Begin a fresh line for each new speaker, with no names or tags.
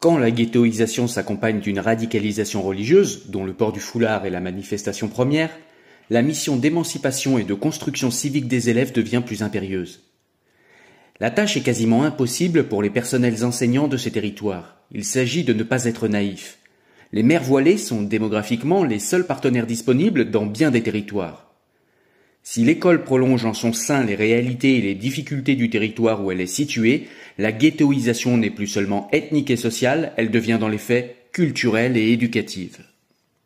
Quand la ghettoisation s'accompagne d'une radicalisation religieuse, dont le port du foulard est la manifestation première, la mission d'émancipation et de construction civique des élèves devient plus impérieuse. La tâche est quasiment impossible pour les personnels enseignants de ces territoires. Il s'agit de ne pas être naïf. Les mères voilées sont démographiquement les seuls partenaires disponibles dans bien des territoires. Si l'école prolonge en son sein les réalités et les difficultés du territoire où elle est située, la ghettoisation n'est plus seulement ethnique et sociale, elle devient dans les faits culturelle et éducative.